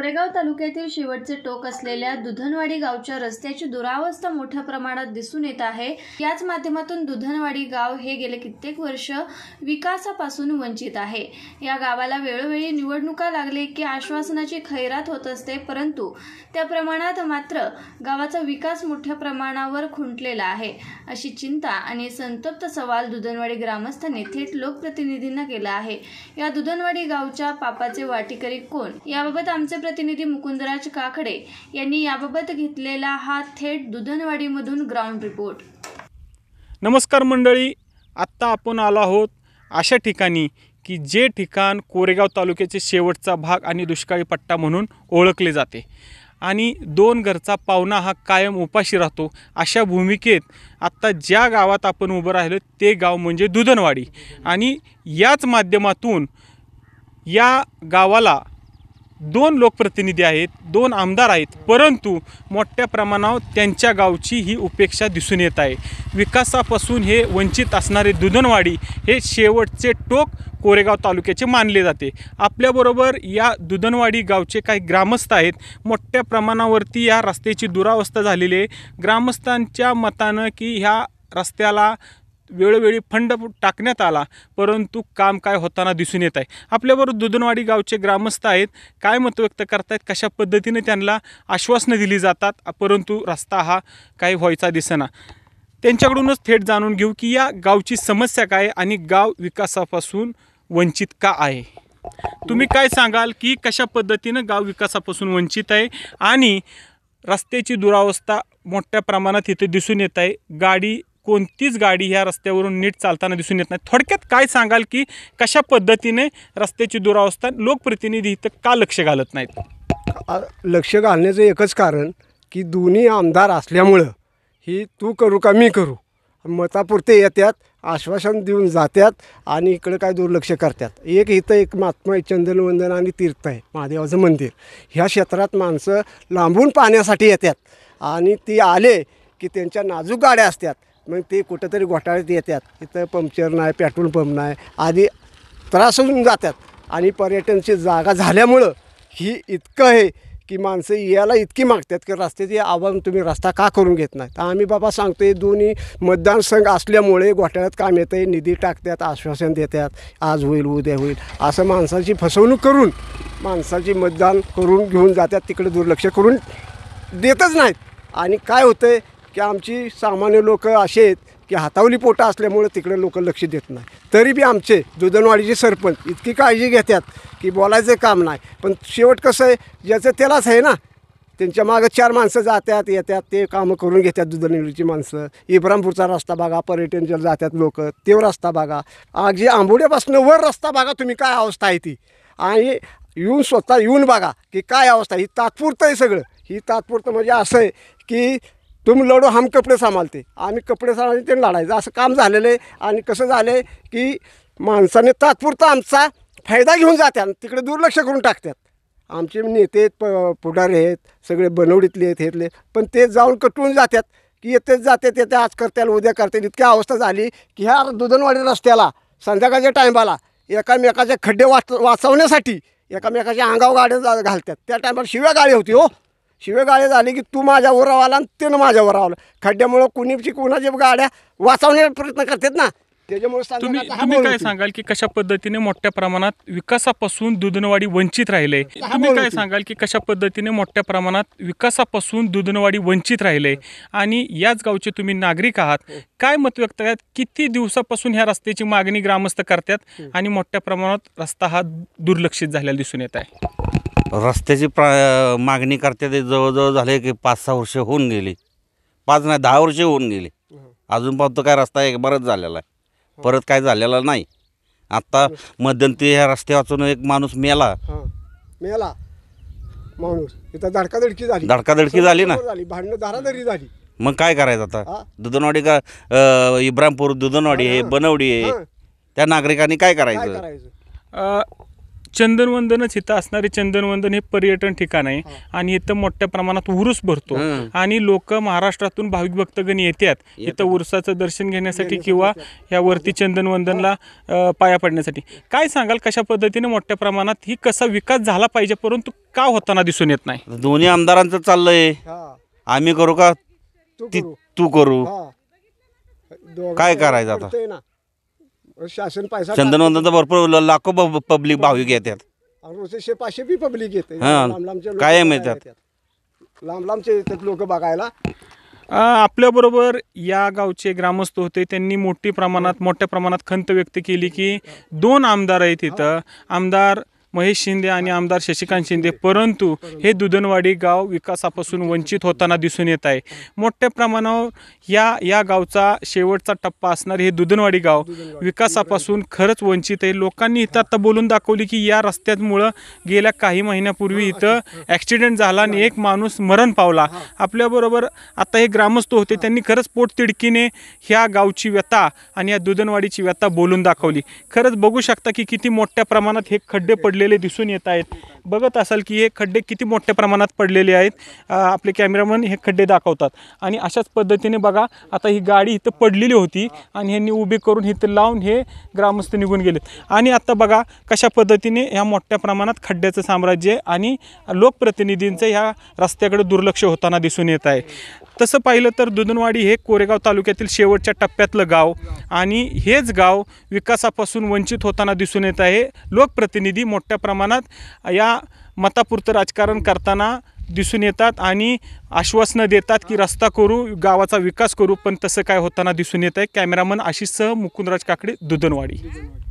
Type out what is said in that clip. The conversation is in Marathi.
कोरेगाव तालुक्यातील शेवटचे टोक असलेल्या दुधनवाडी गावच्या रस्त्याची दुरावस्था मोठ्या प्रमाणात दिसून येत आहे याच माध्यमातून दुधनवाडी गाव हे गेले कित्येक वर्ष विकासापासून वंचित आहे या गावाला वेळोवेळी निवडणुका लागले की आश्वासनाची खैरात होत असते परंतु त्या प्रमाणात मात्र गावाचा विकास मोठ्या प्रमाणावर खुंटलेला आहे अशी चिंता आणि संतप्त सवाल दुधनवाडी ग्रामस्थांनी थेट लोकप्रतिनिधींना केला आहे या दुधनवाडी गावच्या पापाचे वाटेकरी कोण याबाबत आमचे प्रति प्रतिनिधी मुकुंदराज काकडे यांनी याबाबत घेतलेला हा थेट दुधनवाडीमधून ग्राउंड रिपोर्ट नमस्कार मंडळी आत्ता आपण आलो आहोत अशा ठिकाणी की जे ठिकाण कोरेगाव तालुक्याचे शेवटचा भाग आणि दुष्काळी पट्टा म्हणून ओळखले जाते आणि दोन घरचा पाहुणा हा कायम उपाशी राहतो अशा भूमिकेत आत्ता ज्या गावात आपण उभं राहिलो ते गाव म्हणजे दुधनवाडी आणि याच माध्यमातून या गावाला दोन लोकप्रतिनिधी आहेत दोन आमदार आहेत परंतु मोठ्या प्रमाणावर त्यांच्या गावची ही उपेक्षा दिसून येत आहे विकासापासून हे वंचित असणारे दुधनवाडी हे शेवटचे टोक कोरेगाव तालुक्याचे मानले जाते आपल्याबरोबर या दुधनवाडी गावचे काही ग्रामस्थ आहेत मोठ्या प्रमाणावरती या रस्त्याची दुरावस्था झालेली आहे ग्रामस्थांच्या मतानं की ह्या रस्त्याला वेळोवेळी फंड टाकण्यात आला परंतु काम काय होताना दिसून येत आहे आपल्याबरोबर दुधनवाडी गावचे ग्रामस्थ आहेत काय मत व्यक्त करतायत कशा पद्धतीने त्यांना आश्वासनं दिली जातात परंतु रस्ता हा काही व्हायचा दिसेना त्यांच्याकडूनच थेट जाणून घेऊ की या गावची समस्या काय आणि गाव विकासापासून वंचित का आहे तुम्ही काय सांगाल की कशा पद्धतीनं गाव विकासापासून वंचित आहे आणि रस्त्याची दुरावस्था मोठ्या प्रमाणात इथे दिसून येत आहे गाडी कोणतीच गाडी ह्या रस्त्यावरून नीट चालताना दिसून येत नाही थोडक्यात काय सांगाल की कशा पद्धतीने रस्त्याची दुरावस्था लोकप्रतिनिधी इथं का लक्ष घालत नाहीत लक्ष घालण्याचं एकच कारण की दोन्ही आमदार असल्यामुळं ही तू करू का मी करू मतापुरते येतात आश्वासन देऊन जात्यात आणि इकडं काय दुर्लक्ष करतात एक इथं एक महात्मा चंदनवंदन आणि तीर्थ आहे महादेवाचं मंदिर ह्या क्षेत्रात माणसं लांबून पाहण्यासाठी येतात आणि ती आले की त्यांच्या नाजूक गाड्या असतात मग ते कुठंतरी घोटाळ्यात येतात इथं पंक्चर नाही पेट्रोल पंप नाही आधी त्रास होऊन जातात आणि पर्यटनची जागा झाल्यामुळं ही इतकं आहे की माणसं याला इतकी मागतात की रस्त्याचे आव्हान तुम्ही रस्ता का करून घेत नाही तर आम्ही बाबा सांगतो आहे दोन्ही मतदारसंघ असल्यामुळे घोटाळ्यात काम येतं आहे निधी टाकतात आश्वासन देतात आज होईल उद्या होईल असं माणसाची फसवणूक करून माणसाची मतदान करून घेऊन जातात तिकडे दुर्लक्ष करून देतच नाहीत आणि काय होतं आहे की आमची सामान्य लोक असे आहेत की हातावली पोटा असल्यामुळं तिकडे लोक लक्ष देत नाही तरी बी आमचे दुधनवाडीचे सरपंच इतकी काळजी घेतात की बोलायचं काम नाही पण शेवट कसं आहे ज्याचं त्यालाच आहे ना त्यांच्या मागं चार माणसं जातात येतात ते कामं करून घेतात दुधनवाडीची माणसं इब्रामपूरचा रस्ता बघा पर्यटन जर जातात लोक ते रस्ता बघा जी आंबोड्यापासून वर रस्ता बघा तुम्ही काय अवस्था आहे ती आणि येऊन स्वतः येऊन बघा की काय अवस्था ही तात्पुरतं आहे सगळं ही तात्पुरतं म्हणजे असं आहे की तुम्ही लढो हम कपडे सांभाळते आम्ही कपडे सांभाळते ते लढायचं असं काम झालेलं आहे आणि कसं झालं आहे की माणसाने तात्पुरता आमचा फायदा घेऊन जातात तिकडे दुर्लक्ष करून टाकतात आमचे नेते प पुढारे आहेत सगळे बनवडीतले आहेत हेतले पण ते जाऊन कटून जातात की येतेच जातात येते आज करत्याल उद्या करतील इतकी अवस्था झाली की ह्या दुधनवाडी रस्त्याला संध्याकाळच्या टायमाला एकामेकाचे खड्डे वाच वाचवण्यासाठी एकामेकाच्या अंगाव गाड्या घालतात त्या टायमाला शिव्या गाडी होती हो शिवे गाड्या झाले की तू माझ्यावर आला आणि त्यानं माझ्यावर आवलं खड्ड्यामुळं कुणीची कुणाच्या गाड्या वाचवण्याचा प्रयत्न करतात ना तुम्ही तुम्ही काय सांगाल की कशा पद्धतीने मोठ्या प्रमाणात विकासापासून दुधनवाडी वंचित राहिले तुम्ही काय सांगाल की कशा पद्धतीने मोठ्या प्रमाणात विकासापासून दुधनवाडी वंचित राहिले आणि याच गावचे तुम्ही नागरिक आहात हो. काय मत व्यक्त करतात किती दिवसापासून ह्या रस्त्याची मागणी ग्रामस्थ करतात आणि मोठ्या प्रमाणात रस्ता हा दुर्लक्षित झालेला दिसून येत आहे रस्त्याची प्रा मागणी करते ते जवळजवळ झाले की पाच सहा वर्ष होऊन गेली पाच नाही दहा वर्ष होऊन गेली अजून पण काय रस्ता एक बरंच झालेला आहे परत काय झालेला नाही आत्ता मध्यंतरी ह्या रस्ते वाचून एक माणूस मेला मेला माणूस इथं धडकाधडकी झाली धडकाधडकी झाली ना भांडणं झाली मग काय करायचं आता दुधनवाडी का इब्रामपूर दुधनवाडी आहे बनवडी आहे त्या नागरिकांनी काय करायचं चंदनवंदनच इथं असणारे चंदनवंदन हे पर्यटन ठिकाण आहे हो. आणि इथं मोठ्या प्रमाणात उरुस भरतो आणि लोक महाराष्ट्रातून भाविक भक्तगण येतात इथं उरुसाचं दर्शन घेण्यासाठी किंवा या वरती चंदनवंदनला पाया पडण्यासाठी काय सांगाल कशा पद्धतीने मोठ्या प्रमाणात ही कसा विकास झाला पाहिजे परंतु का होताना दिसून येत नाही दोन्ही आमदारांचं चाललंय आम्ही करू का तू करू काय करायचं आता शासन पैसा भरपूर लाखो पब्लिक भाविक येतात पाचशे बी पब्लिक येते लांब कायम येतात. लांब लांब लांबचे येतात लोक बघायला आपल्या आपल्याबरोबर या गावचे ग्रामस्थ होते त्यांनी मोठी प्रमाणात मोठ्या प्रमाणात खंत व्यक्त केली की दोन आमदार आहेत इथं आमदार महेश शिंदे आणि आमदार शशिकांत शिंदे परंतु हे दुधनवाडी गाव विकासापासून वंचित होताना दिसून येत आहे मोठ्या प्रमाणावर या या गावचा शेवटचा टप्पा असणार हे दुधनवाडी गाव विकासापासून खरंच वंचित आहे लोकांनी इथं आत्ता बोलून दाखवली की या रस्त्यांमुळं गेल्या काही महिन्यापूर्वी इथं ॲक्सिडेंट झाला आणि एक माणूस मरण पावला आपल्याबरोबर आता हे ग्रामस्थ होते त्यांनी खरंच पोटतिडकीने ह्या गावची व्यथा आणि या दुधनवाडीची व्यथा बोलून दाखवली खरंच बघू शकता की किती मोठ्या प्रमाणात हे खड्डे पडले पडलेले दिसून येत आहेत बघत असाल की हे खड्डे किती मोठ्या प्रमाणात पडलेले आहेत आपले कॅमेरामन हे खड्डे दाखवतात आणि अशाच पद्धतीने बघा आता ही गाडी इथं पडलेली होती आणि ह्यांनी उभी करून इथं लावून हे ग्रामस्थ निघून गेलेत आणि आता बघा कशा पद्धतीने ह्या मोठ्या प्रमाणात खड्ड्याचं साम्राज्य आणि लोकप्रतिनिधींचं ह्या रस्त्याकडे दुर्लक्ष होताना दिसून येत आहे तसं पाहिलं तर दुधनवाडी हे कोरेगाव तालुक्यातील शेवटच्या टप्प्यातलं गाव आणि हेच गाव विकासापासून वंचित होताना दिसून येत आहे लोकप्रतिनिधी मोठ्या प्रमाणात या मतापुरतं राजकारण करताना दिसून येतात आणि आश्वासनं देतात की रस्ता करू गावाचा विकास करू पण तसं काय होताना दिसून येत आहे कॅमेरामन आशिषसह मुकुंदराज काकडे दुधनवाडी